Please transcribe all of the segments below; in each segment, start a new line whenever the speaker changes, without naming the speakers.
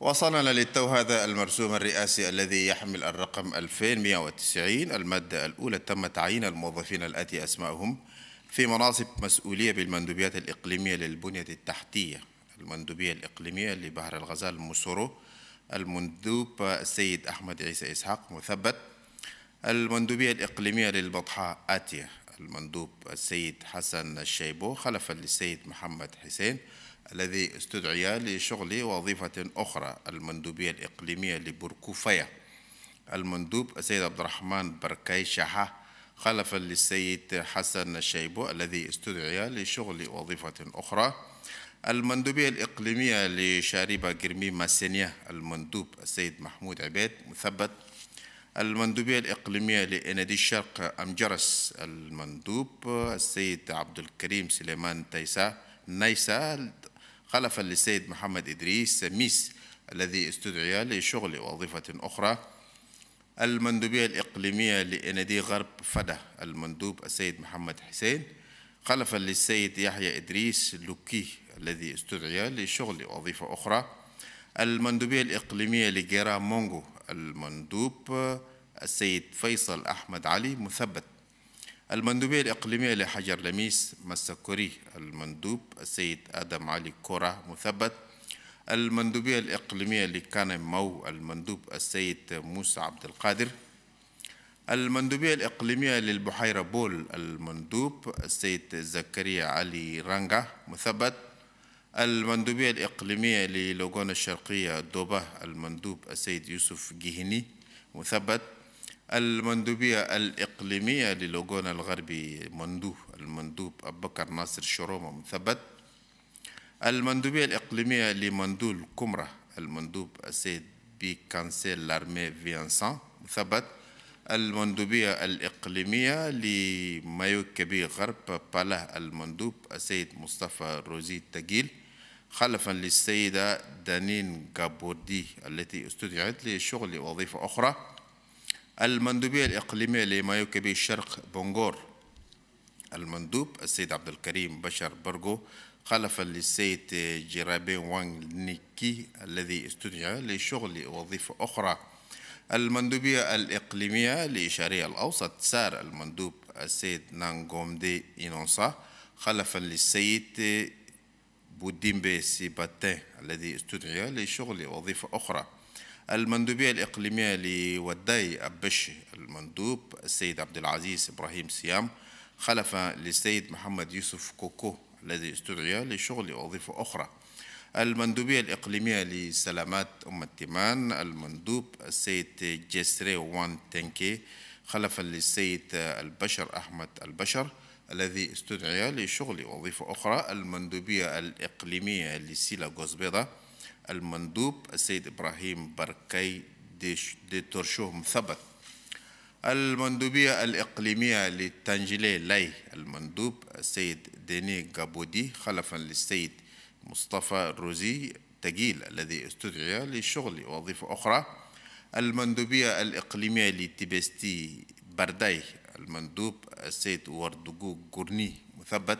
وصلنا للتو هذا المرسوم الرئاسي الذي يحمل الرقم 2190 المادة الأولى تم تعيين الموظفين الآتي أسمائهم في مناصب مسؤولية بالمندوبيات الإقليمية للبنية التحتية المندوبية الإقليمية لبحر الغزال مسورو المندوب السيد أحمد عيسى إسحاق مثبت المندوبية الإقليمية للبطحاء آتية المندوب السيد حسن الشيبو خلفا للسيد محمد حسين الذي استدعي لشغل وظيفة أخرى المندوبية الإقليمية لبركوفية المندوب السيد عبد الرحمن بركاي شحة خلفا للسيد حسن الشيبو الذي استدعي لشغل وظيفة أخرى المندوبية الإقليمية لشاربة جرمي ماسينيا المندوب السيد محمود عبيد مثبت المندوبية الإقليمية لإنادي الشرق أمجرس المندوب السيد عبد الكريم سليمان تيسا نيسا خلفا للسيد محمد إدريس سميس الذي استدعي لشغل وظيفة أخرى المندوبية الإقليمية لإنادي غرب فدا المندوب السيد محمد حسين خلفا للسيد يحيى إدريس لوكي الذي استدعي لشغل وظيفة أخرى المندوبية الإقليمية لجيرا مونغو المندوب السيد فيصل أحمد علي مثبت المندوبية الإقليمية لحجر لميس مسكوري المندوب السيد آدم علي كورة مثبت المندوبية الإقليمية لكان مو المندوب السيد موسى عبد القادر المندوبية الإقليمية للبحيرة بول المندوب السيد زكريا علي رانجا مثبت المندوبية الإقليمية للوغون الشرقية الدوبة المندوب السيد يوسف جهني مثبت المندوبية الإقليمية للوغون الغربي مندوب المندوب أبو بكر ناصر شرومة مثبت المندوبية الإقليمية لمندول كمرة المندوب السيد بي كانسيل لارمي فيانسان مثبت المندوبية الإقليمية لمايو كبير غرب باله المندوب السيد مصطفى روزي تقيل خلفا للسيدة دانين جابوردي التي استدعت للشغل وظيفة أخرى المندوبية الإقليمية لمايو كبير شرق بونغور المندوب السيد عبد الكريم بشر برغو خلفا للسيد جيرابين وانغ نيكي الذي استدعى لشغل وظيفة أخرى المندوبية الإقليمية لشرية الأوسط سار المندوب السيد نانغومدي إنونسا خلفا للسيد بوديمبي سيباتين الذي استدعي لشغل وظيفة أخرى المندوبية الإقليمية لوداي أبش المندوب السيد عبد العزيز إبراهيم سيام خلفا للسيد محمد يوسف كوكو الذي استدعي لشغل وظيفة أخرى المندوبية الإقليمية لسلامات أم التمان المندوب السيد جيسري وان تنكي خلفا للسيد البشر أحمد البشر الذي استدعي لشغل وظيفة أخرى المندوبية الإقليمية لسيلا غوزبيضة المندوب السيد إبراهيم بركي دي ترشوه مثبت المندوبية الإقليمية لتانجيلي لاي المندوب السيد ديني غابودي خلفا للسيد مصطفى الروزي تجيل الذي استدعي للشغل وظيفة أخرى المندوبية الإقليمية لتبستي برداي المندوب السيد وردوغو جورني مثبت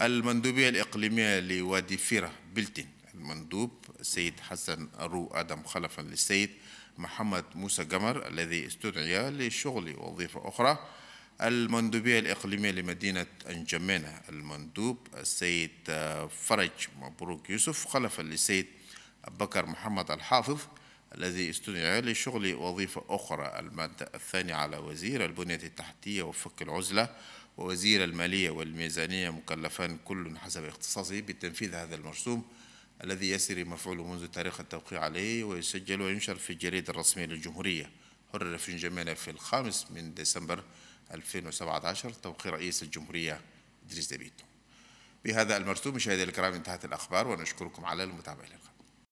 المندوبية الإقليمية لوادي فيرة بلتن المندوب السيد حسن أرو أدم خلفا للسيد محمد موسى قمر الذي استدعي للشغل وظيفة أخرى المندوبية الإقليمية لمدينة أنجمينة المندوب السيد آه، فرج مبروك يوسف خلفا للسيد بكر محمد الحافظ الذي استدعي لشغل وظيفة أخرى المادة الثانية على وزير البنية التحتية وفك العزلة ووزير المالية والميزانية مكلفان كل حسب اختصاصه بتنفيذ هذا المرسوم الذي يسري مفعوله منذ تاريخ التوقيع عليه ويسجل وينشر في الجريدة الرسمية للجمهورية حرر في جميلة في الخامس من ديسمبر 2017 توقيع رئيس الجمهورية إدريس دبيتو بهذا المرسوم مشاهدينا الكرام انتهت الأخبار ونشكركم على المتابعة إلى